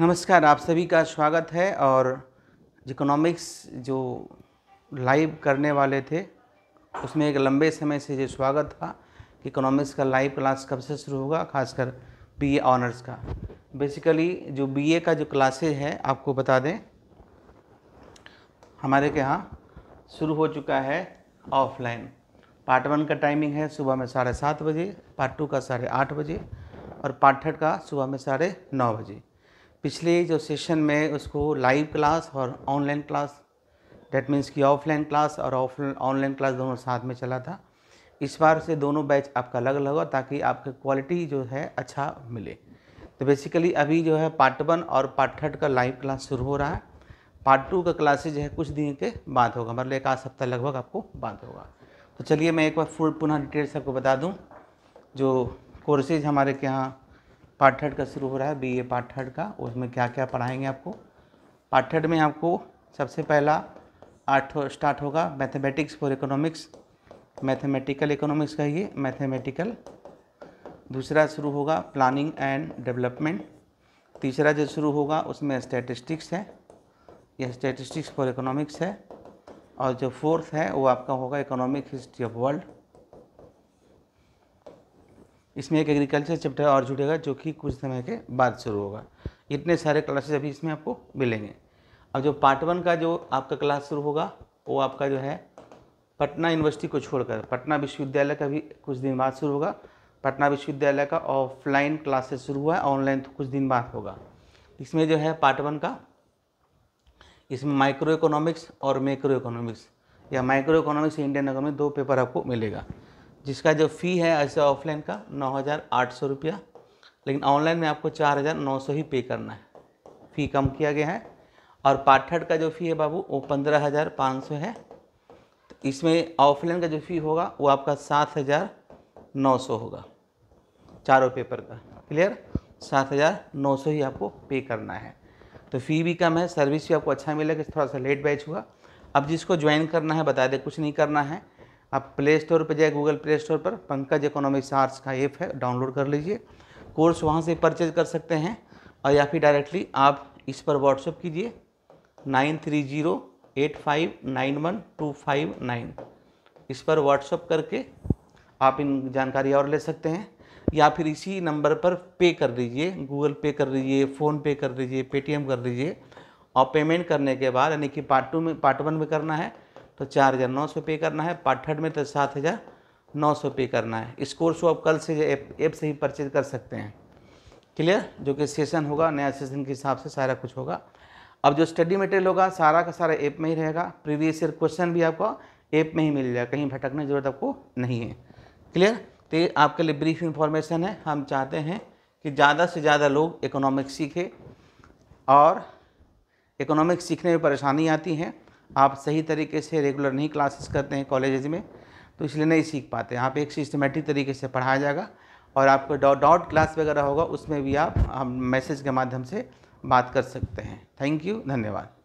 नमस्कार आप सभी का स्वागत है और इकोनॉमिक्स जो लाइव करने वाले थे उसमें एक लंबे समय से जो स्वागत था कि इकोनॉमिक्स का लाइव क्लास कब से शुरू होगा खासकर बीए ऑनर्स का बेसिकली जो बीए का जो क्लासेज है आपको बता दें हमारे के यहाँ शुरू हो चुका है ऑफलाइन पार्ट वन का टाइमिंग है सुबह में साढ़े सात बजे पार्ट टू का साढ़े आठ बजे और पार्ट थर्ड का सुबह में साढ़े नौ बजे पिछले जो सेशन में उसको लाइव क्लास और ऑनलाइन क्लास डेट मीन्स कि ऑफलाइन क्लास और ऑनलाइन क्लास दोनों साथ में चला था इस बार से दोनों बैच आपका अलग अलग होगा ताकि आपके क्वालिटी जो है अच्छा मिले तो बेसिकली अभी जो है पार्ट वन और पार्ट थर्ड का लाइव क्लास शुरू हो रहा है पार्ट टू का क्लासेज जो है कुछ दिन के बाद होगा मतलब एक आध सप्ताह लगभग आपको बाद होगा तो चलिए मैं एक बार फुल पुनः डिटेल्स आपको बता दूँ जो कोर्सेज हमारे के यहाँ पार्ट थर्ड का शुरू हो रहा है बीए ए थर्ड का उसमें क्या क्या पढ़ाएंगे आपको पार्ट थर्ड में आपको सबसे पहला आठ स्टार्ट होगा mathematics for economics mathematical economics कहिए मैथमेटिकल दूसरा शुरू होगा प्लानिंग एंड डेवलपमेंट तीसरा जो शुरू होगा उसमें स्टैटिस्टिक्स है यह स्टेटिस्टिक्स फॉर इकोनॉमिक्स है और जो फोर्थ है वो आपका होगा इकोनॉमिक हिस्ट्री ऑफ वर्ल्ड इसमें एक एग्रीकल्चर चैप्टर और जुड़ेगा जो कि कुछ समय के बाद शुरू होगा इतने सारे क्लासेज अभी इसमें आपको मिलेंगे अब जो पार्ट वन का जो आपका क्लास शुरू होगा वो आपका जो है पटना यूनिवर्सिटी को छोड़कर पटना विश्वविद्यालय का भी कुछ दिन बाद शुरू होगा पटना विश्वविद्यालय का ऑफलाइन क्लासेस शुरू हुआ है ऑनलाइन तो कुछ दिन बाद होगा इसमें जो है पार्ट वन का इसमें माइक्रो इकोनॉमिक्स और मैक्रो इकोनॉमिक्स या माइक्रो इकोनॉमिक्स इंडियन इकोनॉमिक्स दो पेपर आपको मिलेगा जिसका जो फ़ी है ऐसे ऑफलाइन का नौ हज़ार आठ सौ रुपया लेकिन ऑनलाइन में आपको चार हज़ार नौ सौ ही पे करना है फ़ी कम किया गया है और पाठ्यड़ का जो फ़ी है बाबू वो पंद्रह हज़ार पाँच सौ है तो इसमें ऑफलाइन का जो फ़ी होगा वो आपका सात हज़ार नौ सौ होगा चारों पेपर का क्लियर सात हज़ार नौ सौ ही आपको पे करना है तो फ़ी भी कम है सर्विस भी आपको अच्छा मिलेगा थोड़ा सा लेट बैच हुआ अब जिसको ज्वाइन करना है बता दे कुछ नहीं करना है आप प्ले स्टोर पर जाए गूगल प्ले स्टोर पर पंकज इकोनॉमिक्स आर्ट्स का ऐप है डाउनलोड कर लीजिए कोर्स वहाँ से परचेज कर सकते हैं और या फिर डायरेक्टली आप इस पर व्हाट्सअप कीजिए nine three zero eight five nine one two five nine इस पर व्हाट्सअप करके आप इन जानकारी और ले सकते हैं या फिर इसी नंबर पर पे कर दीजिए गूगल पे कर दीजिए फ़ोन पे कर दीजिए पेटीएम कर दीजिए और पेमेंट करने के बाद यानी कि पार्ट टू में पार्ट वन में करना है तो चार हज़ार नौ सौ पे करना है पार्ट थर्ड में तो सात हज़ार नौ सौ पे करना है इस कोर्स को आप कल से ऐप से ही परचेज कर सकते हैं क्लियर जो कि सेशन होगा नया सेशन के हिसाब से सारा कुछ होगा अब जो स्टडी मटेरियल होगा सारा का सारा ऐप में ही रहेगा प्रीवियस ईयर क्वेश्चन भी आपको ऐप में ही मिल जाएगा कहीं भटकने की ज़रूरत आपको नहीं है क्लियर तो ये आपके लिए ब्रीफ इन्फॉर्मेशन है हम चाहते हैं कि ज़्यादा से ज़्यादा लोग इकोनॉमिक्स सीखे और इकोनॉमिक्स सीखने में परेशानी आती है आप सही तरीके से रेगुलर नहीं क्लासेस करते हैं कॉलेज में तो इसलिए नहीं सीख पाते यहाँ पे एक सिस्टमेटिक तरीके से पढ़ाया जाएगा और आपको डॉट डॉट क्लास वगैरह होगा उसमें भी आप हम मैसेज के माध्यम से बात कर सकते हैं थैंक यू धन्यवाद